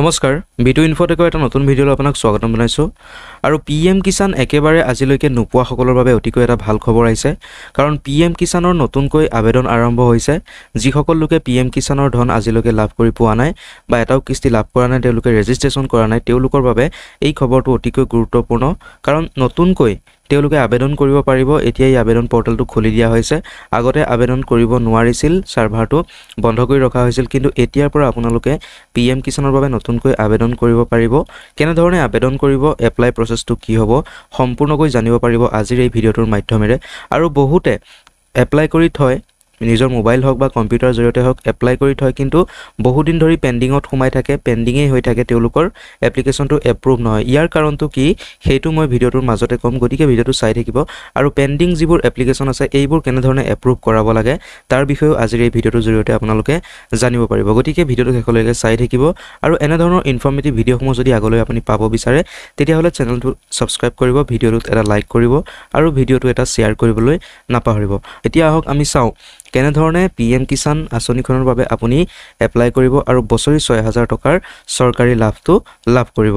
নমস্কাৰ বিটু ইনফটেকৰ এটা নতুন ভিডিঅ'লৈ আপোনাক স্বাগতম জনাইছোঁ আৰু পি এম কিষাণ একেবাৰে আজিলৈকে নোপোৱাসকলৰ বাবে অতিকৈ এটা ভাল খবৰ আহিছে কাৰণ পি এম কিষাণৰ নতুনকৈ আবেদন আৰম্ভ হৈছে যিসকল লোকে পি এম কিষাণৰ ধন আজিলৈকে লাভ কৰি পোৱা নাই বা এটাও কিস্তি লাভ কৰা নাই তেওঁলোকে ৰেজিষ্ট্ৰেশ্যন কৰা নাই তেওঁলোকৰ বাবে এই খবৰটো অতিকৈ গুৰুত্বপূৰ্ণ কাৰণ নতুনকৈ তেওঁলোকে আবেদন কৰিব পাৰিব এতিয়া এই আবেদন পৰ্টেলটো খুলি দিয়া হৈছে আগতে আবেদন কৰিব নোৱাৰিছিল ছাৰ্ভাৰটো বন্ধ কৰি ৰখা হৈছিল কিন্তু এতিয়াৰ পৰা আপোনালোকে পি এম কিষাণৰ বাবে নতুনকৈ আবেদন কৰিব পাৰিব কেনেধৰণে আবেদন কৰিব এপ্লাই প্ৰচেছটো কি হ'ব সম্পূৰ্ণকৈ জানিব পাৰিব আজিৰ এই ভিডিঅ'টোৰ মাধ্যমেৰে আৰু বহুতে এপ্লাই কৰি থয় নিজৰ মোবাইল হওক বা কম্পিউটাৰ জৰিয়তে হওক এপ্লাই কৰি থয় কিন্তু বহুদিন ধৰি পেণ্ডিঙত সোমাই থাকে পেণ্ডিঙেই হৈ থাকে তেওঁলোকৰ এপ্লিকেশ্যনটো এপ্ৰুভ নহয় ইয়াৰ কাৰণটো কি সেইটো মই ভিডিঅ'টোৰ মাজতে ক'ম গতিকে ভিডিঅ'টো চাই থাকিব আৰু পেণ্ডিং যিবোৰ এপ্লিকেশ্যন আছে এইবোৰ কেনেধৰণে এপ্ৰুভ কৰাব লাগে তাৰ বিষয়েও আজিৰ এই ভিডিঅ'টোৰ জৰিয়তে আপোনালোকে জানিব পাৰিব গতিকে ভিডিঅ'টো শেষলৈকে চাই থাকিব আৰু এনেধৰণৰ ইনফৰ্মেটিভ ভিডিঅ'সমূহ যদি আগলৈ আপুনি পাব বিচাৰে তেতিয়াহ'লে চেনেলটো ছাবস্ক্ৰাইব কৰিব ভিডিঅ'টোত এটা লাইক কৰিব আৰু ভিডিঅ'টো এটা শ্বেয়াৰ কৰিবলৈ নাপাহৰিব এতিয়া আহক আমি চাওঁ কেনেধৰণে পি এম কিষাণ আঁচনিখনৰ বাবে আপুনি এপ্লাই কৰিব আৰু বছৰি ছয় হাজাৰ টকাৰ চৰকাৰী লাভটো লাভ কৰিব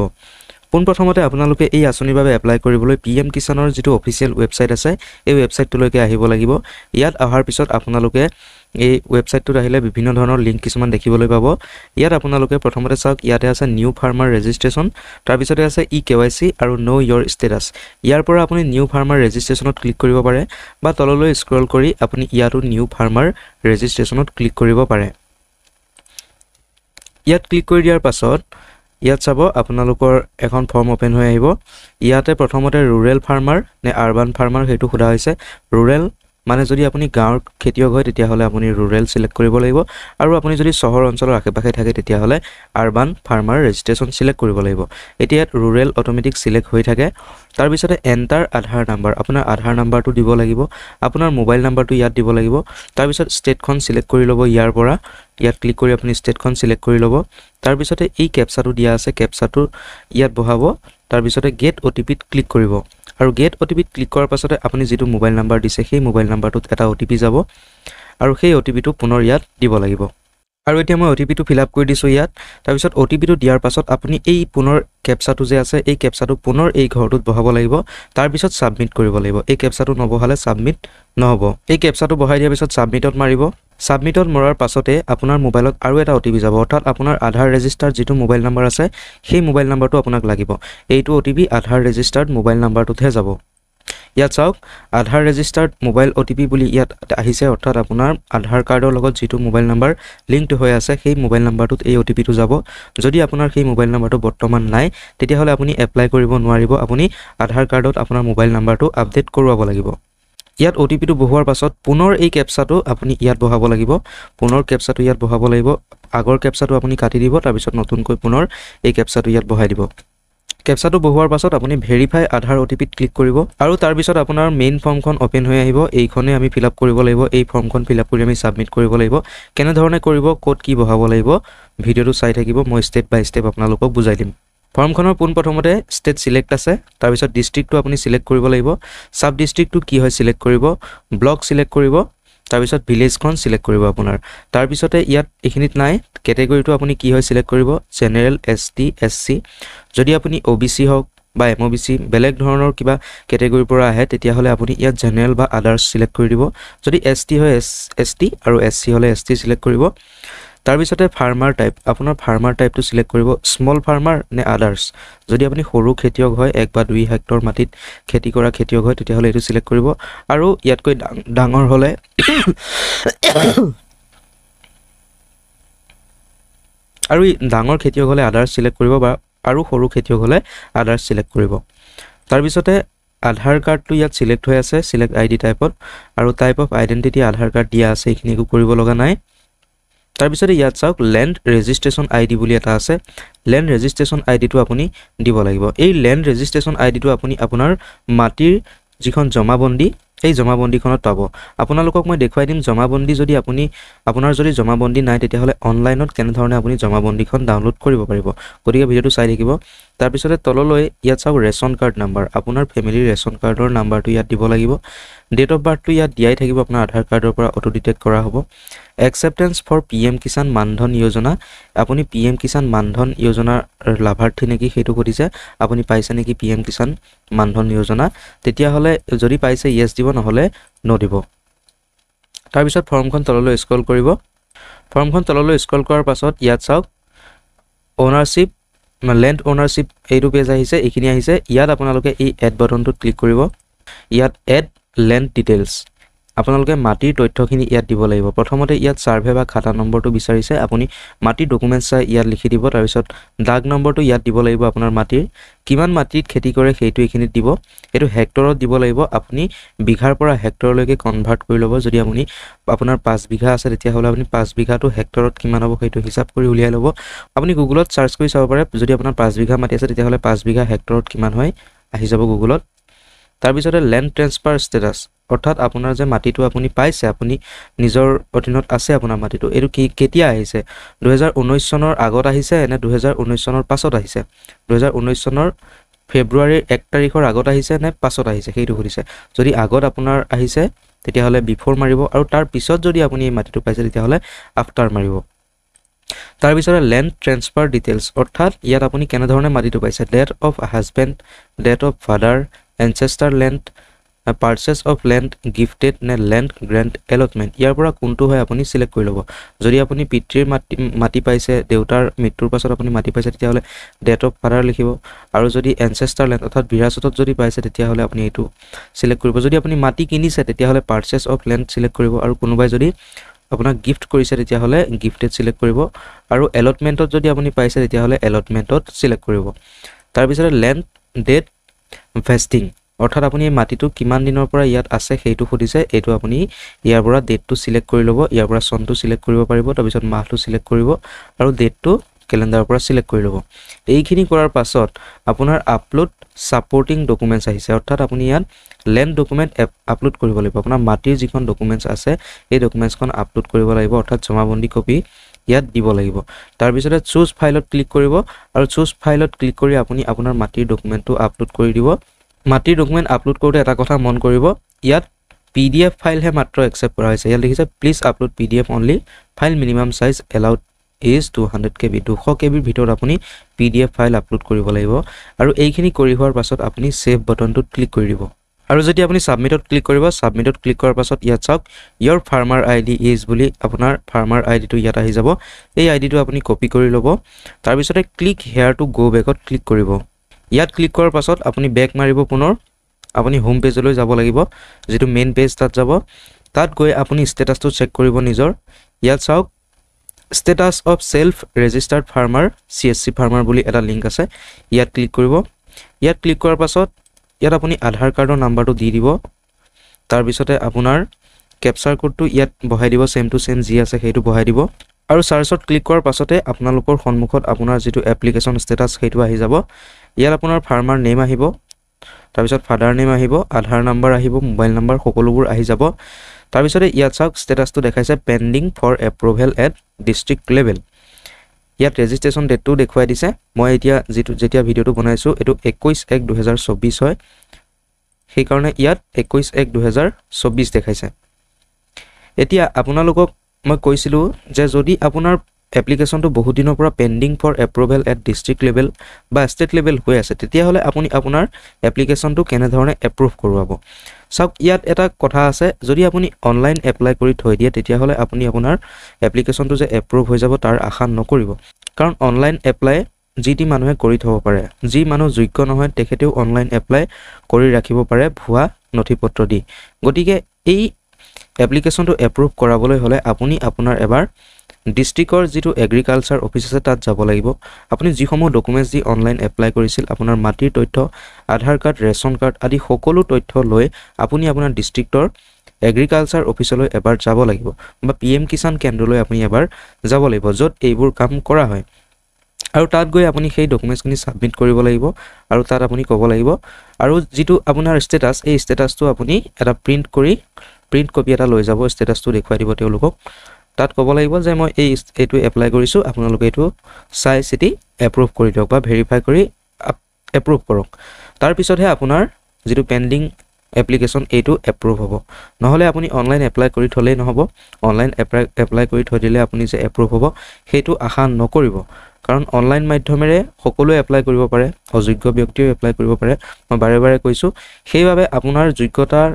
পোনপ্ৰথমতে আপোনালোকে এই আঁচনিৰ বাবে এপ্লাই কৰিবলৈ পি এম কিষাণৰ যিটো অফিচিয়েল ৱেবছাইট আছে এই ৱেবছাইটটোলৈকে আহিব লাগিব ইয়াত অহাৰ পিছত আপোনালোকে এই ৱেবছাইটটোত আহিলে বিভিন্ন ধৰণৰ লিংক কিছুমান দেখিবলৈ পাব ইয়াত আপোনালোকে প্ৰথমতে চাওক ইয়াতে আছে নিউ ফাৰ্মাৰ ৰেজিষ্ট্ৰেশ্যন তাৰপিছতে আছে ই কে ৱাই চি আৰু ন' ইয়ৰ ষ্টেটাছ ইয়াৰ পৰা আপুনি নিউ ফাৰ্মাৰ ৰেজিষ্ট্ৰেশ্যনত ক্লিক কৰিব পাৰে বা তললৈ স্ক্ৰল কৰি আপুনি ইয়াতো নিউ ফাৰ্মাৰ ৰেজিষ্ট্ৰেশ্যনত ক্লিক কৰিব পাৰে ইয়াত ক্লিক কৰি দিয়াৰ পাছত ইয়াত চাব আপোনালোকৰ এখন ফৰ্ম অ'পেন হৈ আহিব ইয়াতে প্ৰথমতে ৰুৰেল ফাৰ্মাৰ নে আৰবান ফাৰ্মাৰ সেইটো সোধা হৈছে ৰুৰেল মানে যদি আপুনি গাঁৱৰ খেতিয়ক হয় তেতিয়াহ'লে আপুনি ৰুৰেল চিলেক্ট কৰিব লাগিব আৰু আপুনি যদি চহৰ অঞ্চলৰ আশে পাশে থাকে তেতিয়াহ'লে আৰবান ফাৰ্মাৰ ৰেজিষ্ট্ৰেশ্যন চিলেক্ট কৰিব লাগিব এতিয়া ইয়াত ৰুৰেল অট'মেটিক চিলেক্ট হৈ থাকে তাৰপিছতে এণ্টাৰ আধাৰ নাম্বাৰ আপোনাৰ আধাৰ নাম্বাৰটো দিব লাগিব আপোনাৰ মোবাইল নাম্বাৰটো ইয়াত দিব লাগিব তাৰপিছত ষ্টেটখন চিলেক্ট কৰি ল'ব ইয়াৰ পৰা ইয়াত ক্লিক কৰি আপুনি ষ্টেটখন চিলেক্ট কৰি ল'ব তাৰপিছতে এই কেপচাটো দিয়া আছে কেপচাটো ইয়াত বহাব তাৰপিছতে গেট অ' টি পিত ক্লিক কৰিব আৰু গেট অ' টি পিত ক্লিক কৰাৰ পাছতে আপুনি যিটো মোবাইল নাম্বাৰ দিছে সেই মোবাইল নাম্বাৰটোত এটা অ' টি পি যাব আৰু সেই অ' টি পিটো পুনৰ ইয়াত দিব লাগিব আৰু এতিয়া মই অ' টি পিটো ফিল আপ কৰি দিছোঁ ইয়াত তাৰপিছত অ' টি পিটো দিয়াৰ পাছত আপুনি এই পুনৰ কেপচাটো যে আছে এই কেপচাটো পুনৰ এই ঘৰটোত বহাব লাগিব তাৰপিছত ছাবমিট কৰিব লাগিব এই কেপচাটো নবহালে ছাবমিট নহ'ব এই কেপচাটো বহাই দিয়াৰ পিছত ছাবমিটত মাৰিব ছাবমিটত মৰাৰ পাছতে আপোনাৰ মোবাইলত আৰু এটা অ' টি পি যাব অৰ্থাৎ আপোনাৰ আধাৰ ৰেজিষ্টাৰ যিটো মোবাইল নাম্বাৰ আছে সেই মোবাইল নাম্বাৰটো আপোনাক লাগিব এইটো O' T P Aadhaar registered mobile নাম্বাৰটোতহে যাব ইয়াত চাওক Aadhaar registered mobile O' T P বুলি ইয়াত আহিছে অৰ্থাৎ আপোনাৰ আধাৰ কাৰ্ডৰ লগত যিটো মোবাইল নাম্বাৰ লিংকড হৈ আছে সেই মোবাইল নাম্বাৰটোত এই অ' টি পিটো যাব যদি আপোনাৰ সেই মোবাইল নাম্বাৰটো বৰ্তমান নাই তেতিয়াহ'লে আপুনি এপ্লাই কৰিব নোৱাৰিব আপুনি আধাৰ কাৰ্ডত আপোনাৰ মোবাইল নাম্বাৰটো আপডেট কৰোৱাব লাগিব ইয়াত অ' টি পিটো বহোৱাৰ পাছত পুনৰ এই কেপচাটো আপুনি ইয়াত বহাব লাগিব পুনৰ কেপচাটো ইয়াত বহাব লাগিব আগৰ কেপচাটো আপুনি কাটি দিব তাৰপিছত নতুনকৈ পুনৰ এই কেপচাটো ইয়াত বহাই দিব কেপচাটো বহোৱাৰ পাছত আপুনি ভেৰিফাই আধাৰ অ' টি পিত ক্লিক কৰিব আৰু তাৰপিছত আপোনাৰ মেইন ফৰ্মখন অ'পেন হৈ আহিব এইখনে আমি ফিল আপ কৰিব লাগিব এই ফৰ্মখন ফিল আপ কৰি আমি ছাবমিট কৰিব লাগিব কেনেধৰণে কৰিব ক'ত কি বহাব লাগিব ভিডিঅ'টো চাই থাকিব মই ষ্টেপ বাই ষ্টেপ আপোনালোকক বুজাই দিম ফৰ্মখনৰ পোনপ্ৰথমতে ষ্টেট চিলেক্ট আছে তাৰপিছত ডিষ্ট্ৰিক্টটো আপুনি চিলেক্ট কৰিব লাগিব চাব ডিষ্ট্ৰিক্টটো কি হয় চিলেক্ট কৰিব ব্লক চিলেক্ট কৰিব তাৰপিছত ভিলেজখন চিলেক্ট কৰিব আপোনাৰ তাৰপিছতে ইয়াত এইখিনিত নাই কেটেগৰীটো আপুনি কি হয় চিলেক্ট কৰিব general S T S C যদি আপুনি অ' বি চি হওক বা এম অ' বি চি বেলেগ ধৰণৰ কিবা কেটেগৰীৰ পৰা আহে তেতিয়াহ'লে আপুনি ইয়াত জেনেৰেল বা আদাৰ্ছ চিলেক্ট কৰি দিব যদি এছ টি হয় এছ এছ টি আৰু এছ চি হ'লে এছ টি চিলেক্ট কৰিব তাৰপিছতে ফাৰ্মাৰ টাইপ আপোনাৰ ফাৰ্মাৰ টাইপটো ছিলেক্ট কৰিব স্মল ফাৰ্মাৰ নে আদাৰ্ছ যদি আপুনি সৰু খেতিয়ক হয় এক বা দুই হেক্টৰ মাটিত খেতি কৰা খেতিয়ক হয় তেতিয়াহ'লে এইটো ছিলেক্ট কৰিব আৰু ইয়াতকৈ ডাঙৰ হ'লে আৰু ডাঙৰ খেতিয়ক হ'লে আদাৰ্ছ ছিলেক্ট কৰিব বা আৰু সৰু খেতিয়ক হ'লে আদাৰ্ছ ছিলেক্ট কৰিব তাৰপিছতে আধাৰ কাৰ্ডটো ইয়াত ছিলেক্ট হৈ আছে ছিলেক্ট আই ডি টাইপত আৰু type of identity Aadhaar card দিয়া আছে এইখিনি একো কৰিব লগা নাই তাৰপিছতে ইয়াত চাওক লেণ্ড ৰেজিষ্ট্ৰেশ্যন আই ডি বুলি এটা আছে লেণ্ড ৰেজিষ্ট্ৰেশ্যন আই ডিটো আপুনি দিব লাগিব এই লেণ্ড ৰেজিষ্ট্ৰেশ্যন আই ডিটো আপুনি আপোনাৰ মাটিৰ যিখন জমাবন্দী সেই জমাবন্দীখনত পাব আপোনালোকক মই দেখুৱাই দিম জমাবন্দী যদি আপুনি আপোনাৰ যদি জমাবন্দী নাই তেতিয়াহ'লে অনলাইনত কেনেধৰণে আপুনি জমাবন্দীখন ডাউনলোড কৰিব পাৰিব গতিকে ভিডিঅ'টো চাই থাকিব তাৰপিছতে তললৈ ইয়াত চাওক ৰেচন কাৰ্ড নাম্বাৰ আপোনাৰ ফেমিলি ৰেচন কাৰ্ডৰ নাম্বাৰটো ইয়াত দিব লাগিব ডেট অফ বাৰ্থটো ইয়াত দিয়াই থাকিব আপোনাৰ আধাৰ কাৰ্ডৰ পৰা অটো ডিটেক্ট কৰা হ'ব acceptance for P M Kisan Mandhan Yojana আপুনি পি এম কিষাণ মানধন য়োজনাৰ লাভাৰ্থী নেকি সেইটো সুধিছে আপুনি পাইছে নেকি পি এম কিষাণ মানধন য়োজনা তেতিয়াহ'লে যদি পাইছে য়েছ দিব নহ'লে ন দিব তাৰপিছত ফৰ্মখন তললৈ স্ক্ৰল কৰিব ফৰ্মখন তললৈ স্ক্ৰল কৰাৰ পাছত ইয়াত চাওক অ'নাৰশ্বিপ লেণ্ড অ'নাৰশ্বিপ এইটো পেজ আহিছে এইখিনি আহিছে ইয়াত আপোনালোকে এই এড বাটনটোত ক্লিক কৰিব ইয়াত এড লেণ্ড ডিটেইলছ আপোনালোকে মাটিৰ তথ্যখিনি ইয়াত দিব লাগিব প্ৰথমতে ইয়াত ছাৰ্ভে বা খাতা নম্বৰটো বিচাৰিছে আপুনি মাটিৰ ডকুমেণ্টছ চাই ইয়াত লিখি দিব তাৰপিছত ডাক নম্বৰটো ইয়াত দিব লাগিব আপোনাৰ মাটিৰ কিমান মাটিত খেতি কৰে সেইটো এইখিনিত দিব সেইটো হেক্টৰত দিব লাগিব আপুনি বিঘাৰ পৰা হেক্টৰলৈকে কনভাৰ্ট কৰি ল'ব যদি আপুনি আপোনাৰ পাঁচ বিঘা আছে তেতিয়াহ'লে আপুনি পাঁচ বিঘাটো হেক্টৰত কিমান হ'ব সেইটো হিচাপ কৰি উলিয়াই ল'ব আপুনি গুগলত ছাৰ্চ কৰি চাব পাৰে যদি আপোনাৰ পাঁচ বিঘা মাটি আছে তেতিয়াহ'লে পাঁচ বিঘা হেক্টৰত কিমান হয় আহি যাব গুগলত তাৰপিছতে লেণ্ড ট্ৰেন্সফাৰ ষ্টেটাছ অৰ্থাৎ আপোনাৰ যে মাটিটো আপুনি পাইছে আপুনি নিজৰ অধীনত আছে আপোনাৰ মাটিটো এইটো কি কেতিয়া আহিছে দুহেজাৰ ঊনৈছ চনৰ আগত আহিছে নে দুহেজাৰ ঊনৈছ চনৰ পাছত আহিছে দুহেজাৰ ঊনৈছ চনৰ ফেব্ৰুৱাৰীৰ এক তাৰিখৰ আগত আহিছে নে পাছত আহিছে সেইটো সুধিছে যদি আগত আপোনাৰ আহিছে তেতিয়াহ'লে বিফ'ৰ মাৰিব আৰু তাৰ পিছত যদি আপুনি এই মাটিটো পাইছে তেতিয়াহ'লে আফটাৰ মাৰিব তাৰপিছতে লেণ্ড ট্ৰেন্সফাৰ ডিটেইলছ অৰ্থাৎ ইয়াত আপুনি কেনেধৰণে মাটিটো পাইছে date of husband date of father ancestor land purchase of land gifted নে লেণ্ড গ্ৰেণ্ড এলটমেণ্ট ইয়াৰ পৰা কোনটো হয় আপুনি চিলেক্ট কৰি ল'ব যদি আপুনি পিতৃৰ মাতি মাটি পাইছে দেউতাৰ মৃত্যুৰ পাছত আপুনি মাটি পাইছে তেতিয়াহ'লে ডেট অফ ফাদাৰ লিখিব আৰু যদি এনচেষ্টাৰ লেণ্ড অৰ্থাৎ বিৰাজতত যদি পাইছে তেতিয়াহ'লে আপুনি এইটো চিলেক্ট কৰিব যদি আপুনি মাটি কিনিছে তেতিয়াহ'লে পাৰ্চেছ অফ লেণ্ড চিলেক্ট কৰিব আৰু কোনোবাই যদি আপোনাক গিফ্ট কৰিছে তেতিয়াহ'লে গিফ্টেড চিলেক্ট কৰিব আৰু এলটমেণ্টত যদি আপুনি পাইছে তেতিয়াহ'লে এলটমেণ্টত চিলেক্ট কৰিব তাৰপিছতে লেণ্ড ডেট ভেষ্টিং অৰ্থাৎ আপুনি এই মাটিটো কিমান দিনৰ পৰা ইয়াত আছে সেইটো সুধিছে এইটো আপুনি ইয়াৰ পৰা ডেটটো চিলেক্ট কৰি লব ইয়াৰ পৰা চনটো চিলেক্ট কৰিব পাৰিব তাৰপিছত মাহটো চিলেক্ট কৰিব আৰু ডেটটো কেলেণ্ডাৰৰ পৰা চিলেক্ট কৰি লব এইখিনি কৰাৰ পাছত আপোনাৰ আপলোড ছাপৰ্টিং ডকুমেণ্টছ আহিছে অৰ্থাৎ আপুনি ইয়াত লেণ্ড ডকুমেণ্ট এপ আপলোড কৰিব লাগিব আপোনাৰ মাটিৰ যিখন ডকুমেণ্টছ আছে সেই ডকুমেণ্টছখন আপলোড কৰিব লাগিব অৰ্থাৎ জমাবন্দী কপি ইয়াত দিব লাগিব তাৰপিছতে চুজ ফাইলত ক্লিক কৰিব আৰু চুজ ফাইলত ক্লিক কৰি আপুনি আপোনাৰ মাটিৰ ডকুমেণ্টটো আপলোড কৰি দিব মাটিৰ ডকুমেণ্ট আপলোড কৰোঁতে এটা কথা মন কৰিব ইয়াত পি ডি এফ ফাইলহে মাত্ৰ একচেপ্ট কৰা হৈছে ইয়াত লিখিছে please upload P D F only file minimum size allowed is two hundred K B দুশ কে বিৰ ভিতৰত আপুনি P D F file upload কৰিব লাগিব আৰু এইখিনি কৰি হোৱাৰ পাছত আপুনি ছেভ বটনটোত ক্লিক কৰি দিব আৰু যদি আপুনি ছাবমিটত ক্লিক কৰিব ছাবমিটত ক্লিক কৰাৰ পাছত ইয়াত চাওক your farmer I D is বুলি আপোনাৰ ফাৰ্মাৰ আই ডিটো ইয়াত আহি যাব এই আই ডিটো আপুনি কপি কৰি ল'ব তাৰপিছতে ক্লিক হেয়াৰ টু গ' বেকত ক্লিক কৰিব ইয়াত ক্লিক কৰাৰ পাছত আপুনি বেক মাৰিব পুনৰ আপুনি হোম পেজলৈ যাব লাগিব যিটো মেইন পেজ তাত যাব তাত গৈ আপুনি ষ্টেটাছটো চেক কৰিব নিজৰ ইয়াত চাওক status of self registered farmer C S C farmer বুলি এটা লিংক আছে ইয়াত ক্লিক কৰিব ইয়াত ক্লিক কৰাৰ পাছত ইয়াত আপুনি আধাৰ কাৰ্ডৰ নাম্বাৰটো দি দিব তাৰপিছতে আপোনাৰ কেপচাৰ কোডটো ইয়াত বহাই দিব চেম টু চেম যি আছে সেইটো বহাই দিব আৰু চাৰ্চত ক্লিক কৰাৰ পাছতে আপোনালোকৰ সন্মুখত আপোনাৰ যিটো এপ্লিকেশ্যন ষ্টেটাছ সেইটো আহি যাব ইয়াত আপোনাৰ ফাৰ্মাৰ নেম আহিব তাৰপিছত ফাদাৰ নেম আহিব আধাৰ নাম্বাৰ আহিব মোবাইল নাম্বাৰ সকলোবোৰ আহি যাব তাৰপিছতে ইয়াত চাওক ষ্টেটাছটো দেখাইছে pending for approval at district level ইয়াত ৰেজিষ্ট্ৰেশ্যন ডেটটো দেখুৱাই দিছে মই এতিয়া যিটো যেতিয়া ভিডিঅ'টো বনাইছোঁ এইটো একৈছ এক দুহেজাৰ চৌব্বিছ হয় সেইকাৰণে ইয়াত একৈছ এক দুহেজাৰ চৌব্বিছ দেখাইছে এতিয়া আপোনালোকক মই কৈছিলোঁ যে যদি আপোনাৰ এপ্লিকেশ্যনটো বহুত দিনৰ পৰা pending for approval at district level বা ষ্টেট লেভেল হৈ আছে তেতিয়াহ'লে আপুনি আপোনাৰ এপ্লিকেশ্যনটো কেনেধৰণে এপ্ৰুভ কৰোৱাব চাওক ইয়াত এটা কথা আছে যদি আপুনি অনলাইন এপ্লাই কৰি থৈ দিয়ে তেতিয়াহ'লে আপুনি আপোনাৰ এপ্লিকেশ্যনটো যে এপ্ৰুভ হৈ যাব তাৰ আশা নকৰিব কাৰণ অনলাইন এপ্লাই যি টি মানুহে কৰি থ'ব পাৰে যি মানুহ যোগ্য নহয় তেখেতেও অনলাইন এপ্লাই কৰি ৰাখিব পাৰে ভুৱা নথি পত্ৰ দি গতিকে এই এপ্লিকেশ্যনটো এপ্ৰুভ কৰাবলৈ হ'লে আপুনি আপোনাৰ এবাৰ ডিষ্ট্ৰিক্টৰ যিটো এগ্ৰিকালচাৰ অফিচ আছে তাত যাব লাগিব আপুনি যিসমূহ ডকুমেণ্টছ দি অনলাইন এপ্লাই কৰিছিল আপোনাৰ মাটিৰ তথ্য আধাৰ কাৰ্ড ৰেচন কাৰ্ড আদি সকলো তথ্য লৈ আপুনি আপোনাৰ ডিষ্ট্ৰিক্টৰ এগ্ৰিকালচাৰ অফিচলৈ এবাৰ যাব লাগিব বা পি এম কিষাণ কেন্দ্ৰলৈ আপুনি এবাৰ যাব লাগিব য'ত এইবোৰ কাম কৰা হয় আৰু তাত গৈ আপুনি সেই ডকুমেণ্টছখিনি ছাবমিট কৰিব লাগিব আৰু তাত আপুনি ক'ব লাগিব আৰু যিটো আপোনাৰ ষ্টেটাছ এই ষ্টেটাছটো আপুনি এটা প্ৰিণ্ট কৰি প্ৰিণ্ট কপি এটা লৈ যাব ষ্টেটাছটো দেখুৱাই দিব তেওঁলোকক তাত ক'ব লাগিব যে মই এই এইটো এপ্লাই কৰিছোঁ আপোনালোকে এইটো চাই চিতি এপ্ৰুভ কৰি দিয়ক বা ভেৰিফাই কৰি এপ্ৰুভ কৰক তাৰপিছতহে আপোনাৰ যিটো পেণ্ডিং এপ্লিকেশ্যন এইটো এপ্ৰুভ হ'ব নহ'লে আপুনি অনলাইন এপ্লাই কৰি থ'লেই নহ'ব অনলাইন এপ্লাই এপ্লাই কৰি থৈ দিলে আপুনি যে এপ্ৰুভ হ'ব সেইটো আশা নকৰিব কাৰণ অনলাইন মাধ্যমেৰে সকলোৱে এপ্লাই কৰিব পাৰে অযোগ্য ব্যক্তিয়েও এপ্লাই কৰিব পাৰে মই বাৰে বাৰে কৈছোঁ সেইবাবে আপোনাৰ যোগ্যতাৰ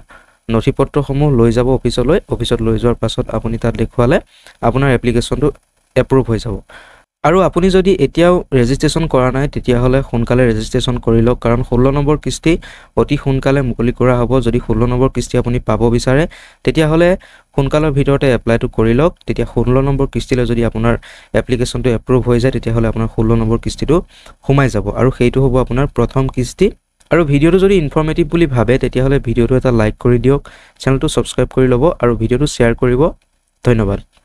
নথি পত্ৰসমূহ লৈ যাব অফিচলৈ অফিচত লৈ যোৱাৰ পাছত আপুনি তাত দেখুৱালে আপোনাৰ এপ্লিকেশ্যনটো এপ্ৰুভ হৈ যাব আৰু আপুনি যদি এতিয়াও ৰেজিষ্ট্ৰেশ্যন কৰা নাই তেতিয়াহ'লে সোনকালে ৰেজিষ্ট্ৰেশ্যন কৰি লওক কাৰণ ষোল্ল নম্বৰ কিস্তি অতি সোনকালে মুকলি কৰা হ'ব যদি ষোল্ল নম্বৰ কিস্তি আপুনি পাব বিচাৰে তেতিয়াহ'লে সোনকালৰ ভিতৰতে এপ্লাইটো কৰি লওক তেতিয়া ষোল্ল নম্বৰ কিস্তিলৈ যদি আপোনাৰ এপ্লিকেশ্যনটো এপ্ৰুভ হৈ যায় তেতিয়াহ'লে আপোনাৰ ষোল্ল নম্বৰ কিস্তিটো সোমাই যাব আৰু সেইটো হ'ব আপোনাৰ প্ৰথম কিস্তি আৰু ভিডিঅ'টো যদি ইনফৰ্মেটিভ বুলি ভাবে তেতিয়াহ'লে ভিডিঅ'টো এটা লাইক কৰি দিয়ক চেনেলটো ছাবস্ক্ৰাইব কৰি ল'ব আৰু ভিডিঅ'টো শ্বেয়াৰ কৰিব ধন্যবাদ